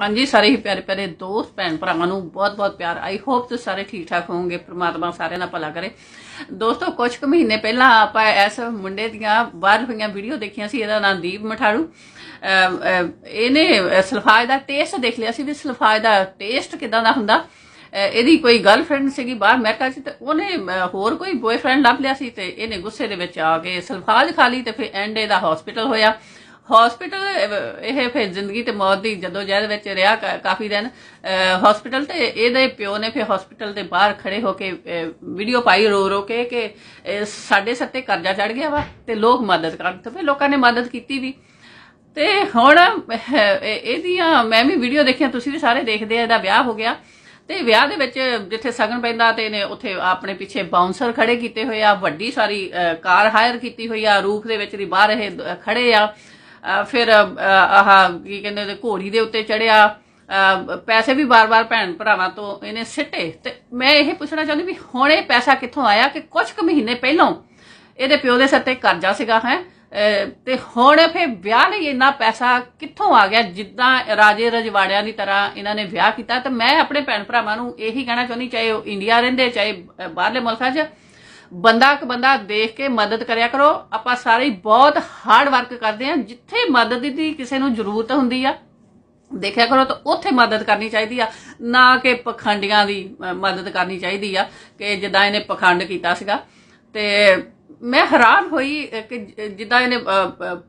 ਹਾਂਜੀ ਸਾਰੇ ਹੀ ਪਿਆਰੇ ਪਿਆਰੇ ਦੋਸਤ ਭੈਣ ਭਰਾਵਾਂ ਨੂੰ ਬਹੁਤ-ਬਹੁਤ ਪਿਆਰ ਆਈ ਹੋਪ ਤੁਸੀਂ ਸਾਰੇ ਠੀਕ ਠਾਕ ਹੋਵੋਗੇ ਪ੍ਰਮਾਤਮਾ ਸਾਰਿਆਂ ਦਾ ਭਲਾ ਕਰੇ ਦੋਸਤੋ ਕੁਝ ਕੁ ਮਹੀਨੇ ਪਹਿਲਾਂ ਆਪਾਂ ਇਸ ਮੁੰਡੇ ਦੀਆਂ ਬਾਹਰ ਹੋਈਆਂ ਵੀਡੀਓ ਦੇਖੀਆਂ ਸੀ ਇਹਦਾ ਨਾਮ ਦੀਪ ਮਠਾੜੂ ਇਹਨੇ ਸਲਫਾਜ ਦਾ ਟੇਸਟ ਦੇਖ ਲਿਆ ਸੀ ਵੀ ਸਲਫਾਜ ਦਾ ਟੇਸਟ ਕਿਦਾਂ ਦਾ ਹੁੰਦਾ ਇਹਦੀ ਕੋਈ ਗਰਲਫ੍ਰੈਂਡ ਸੀਗੀ ਬਾਹਰ ਅਮਰੀਕਾ ਸੀ ਤੇ ਉਹਨੇ ਹੋਰ ਕੋਈ ਬੋਏਫ੍ਰੈਂਡ ਲੱਭ ਲਿਆ ਸੀ ਤੇ ਇਹਨੇ ਗੁੱਸੇ ਦੇ ਵਿੱਚ ਆ ਕੇ ਸਲਫਾਜ ਖਾ ਲਈ ਤੇ ਫਿਰ ਐਂਡੇ ਦਾ ਹਸਪੀਟਲ ਹੋਇਆ ਹਸਪੀਟਲ ਇਹ ਫਿਰ ਜ਼ਿੰਦਗੀ ਤੇ ਮੌਤ ਦੀ ਜਦੋਂ ਜਹਿਦ ਵਿੱਚ ਰਿਹਾ ਕਾਫੀ ਦਿਨ ਹਸਪੀਟਲ ਤੇ ਇਹਦੇ ਪਿਓ ਨੇ ਫਿਰ ਹਸਪੀਟਲ ਦੇ ਬਾਹਰ ਖੜੇ ਹੋ ਕੇ ਵੀਡੀਓ ਪਾਈ ਰੋ ਰੋ ਕੇ ਕਿ ਸਾਡੇ ਸੱਤੇ ਕਰਜ਼ਾ ਚੜ ਗਿਆ ਵਾ ਤੇ ਲੋਕ ਮਦਦ ਕਰਨ ਤੇ ਫਿਰ ਲੋਕਾਂ ਨੇ ਮਦਦ ਕੀਤੀ ਵੀ ਤੇ ਹੁਣ ਇਹਦੀਆਂ ਮੈਂ ਵੀ ਵੀਡੀਓ ਦੇਖਿਆ ਤੁਸੀਂ ਵੀ ਸਾਰੇ ਦੇਖਦੇ ਆ ਇਹਦਾ ਵਿਆਹ ਹੋ ਗਿਆ ਤੇ ਵਿਆਹ ਦੇ ਵਿੱਚ ਜਿੱਥੇ ਸਗਨ ਪੈਂਦਾ ਤੇ ਨੇ ਉੱਥੇ ਆਪਣੇ ਪਿੱਛੇ ਬਾਉਂਸਰ ਖੜੇ ਕੀਤੇ ਹੋਏ ਆ ਵੱਡੀ ਸਾਰੀ ਕਾਰ ਹਾਇਰ ਕੀਤੀ ਹੋਈ ਆ ਰੂਫ ਦੇ ਵਿੱਚ ਦੀ ਬਾਹਰ ਇਹ ਖੜੇ ਆ ਫਿਰ ਆਹ ਕੀ ਕਹਿੰਦੇ ਤੇ ਘੋੜੀ ਦੇ ਉੱਤੇ ਚੜਿਆ ਪੈਸੇ ਵੀ ਬਾਰ-ਬਾਰ ਭੈਣ ਭਰਾਵਾਂ ਤੋਂ ਇਹਨੇ ਸਿੱਟੇ ਤੇ ਮੈਂ ਇਹ ਪੁੱਛਣਾ ਚਾਹੁੰਦੀ ਵੀ ਹੁਣ ਇਹ ਪੈਸਾ ਕਿੱਥੋਂ ਆਇਆ ਕਿ ਕੁਝ ਕੁ ਮਹੀਨੇ ਪਹਿਲਾਂ ਇਹਦੇ ਪਿਓ ਦੇ ਸੱਤੇ ਕਰਜ਼ਾ ਸੀਗਾ ਹੈ ਤੇ ਹੁਣ ਫੇ ਵਿਆਹ ਲਈ ਇੰਨਾ ਪੈਸਾ ਕਿੱਥੋਂ ਆ ਗਿਆ ਜਿੱਦਾਂ ਰਾਜੇ ਰਜਵਾੜਿਆਂ ਦੀ ਤਰ੍ਹਾਂ ਇਹਨਾਂ ਨੇ ਵਿਆਹ ਕੀਤਾ ਤੇ ਮੈਂ ਆਪਣੇ ਭੈਣ ਭਰਾਵਾਂ ਨੂੰ ਇਹੀ ਕਹਿਣਾ ਚਾਹੁੰਦੀ ਚਾਹੇ ਉਹ ਇੰਡੀਆ ਰਹਿੰਦੇ ਚਾਹੇ ਬਾਹਰਲੇ ਮੁਲਕਾਂ 'ਚ ਬੰਦਾ ਕ ਬੰਦਾ ਦੇਖ ਕੇ ਮਦਦ ਕਰਿਆ ਕਰੋ ਆਪਾਂ ਸਾਰੇ ਬਹੁਤ ਹਾਰਡ ਵਰਕ ਕਰਦੇ ਆ ਜਿੱਥੇ ਮਦਦ ਦੀ ਕਿਸੇ ਨੂੰ ਜ਼ਰੂਰਤ ਹੁੰਦੀ ਆ ਦੇਖਿਆ ਕਰੋ ਤਾਂ ਉੱਥੇ ਮਦਦ ਕਰਨੀ ਚਾਹੀਦੀ ਆ ਨਾ ਕਿ ਪਖੰਡੀਆਂ ਦੀ ਮਦਦ ਕਰਨੀ ਚਾਹੀਦੀ ਆ ਕਿ ਜਿੱਦਾਂ ਇਹਨੇ ਪਖੰਡ ਕੀਤਾ ਸੀਗਾ ਤੇ ਮੈਂ ਹੈਰਾਨ ਹੋਈ ਕਿ ਜਿੱਦਾਂ ਇਹਨੇ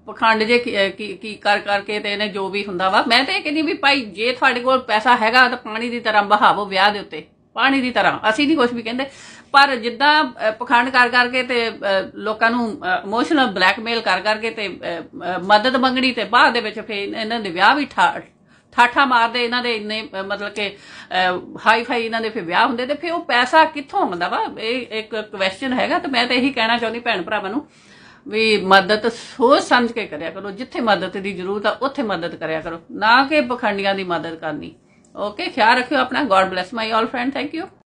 ਪਖੰਡ ਜੇ ਕੀ ਕਰ ਕਰਕੇ ਤੇ ਇਹਨੇ ਜੋ ਵੀ ਹੁੰਦਾ ਵਾ ਮੈਂ ਤਾਂ ਇਹ ਕਹਿੰਦੀ ਵੀ ਭਾਈ ਜੇ ਤੁਹਾਡੇ ਕੋਲ ਪੈਸਾ ਹੈਗਾ ਤਾਂ ਪਾਣੀ ਦੀ ਤਰ੍ਹਾਂ ਬਹਾਵੋ ਵਿਆਹ ਦੇ ਉੱਤੇ ਪਾਣੀ ਦੀ ਤਰ੍ਹਾਂ ਅਸੀਂ ਨਹੀਂ ਕੁਝ ਵੀ ਕਹਿੰਦੇ ਪਰ ਜਿੱਦਾਂ ਪਖੰਡ ਕਰ ਕਰਕੇ ਤੇ ਲੋਕਾਂ ਨੂੰ ਇਮੋਸ਼ਨਲ ਬਲੈਕਮੇਲ ਕਰ ਕਰਕੇ ਤੇ ਮਦਦ ਮੰਗਣੀ ਤੇ ਬਾਅਦ ਦੇ ਵਿੱਚ ਫੇ ਇਹਨਾਂ ਦੇ ਵਿਆਹ ਵੀ ਠਾਠਾ ਮਾਰਦੇ ਇਹਨਾਂ ਦੇ ਇੰਨੇ ਮਤਲਬ ਕਿ ਹਾਈ ਫਾਈ ਇਹਨਾਂ ਦੇ ਫੇ ਵਿਆਹ ਹੁੰਦੇ ਤੇ ਫੇ ਉਹ ਪੈਸਾ ਕਿੱਥੋਂ ਆਉਂਦਾ ਵਾ ਇਹ ਇੱਕ ਕੁਐਸਚਨ ਹੈਗਾ ਤੇ ਮੈਂ ਤਾਂ ਇਹੀ ਕਹਿਣਾ ਚਾਹੁੰਦੀ ਭੈਣ ਭਰਾਵਾਂ ਨੂੰ ਵੀ ਮਦਦ ਸੋਚ ਸਮਝ ਕੇ ਕਰਿਆ ਕਰੋ ਜਿੱਥੇ ਮਦਦ ਦੀ ਜ਼ਰੂਰਤ ਆ ਉੱਥੇ ਮਦਦ ਕਰਿਆ ਕਰੋ ਨਾ ਕਿ ਬਖੰਡੀਆਂ ਦੀ ਮਦਦ ਕਰਨੀ ओके ख्याल रखियो अपना God bless my all friend thank you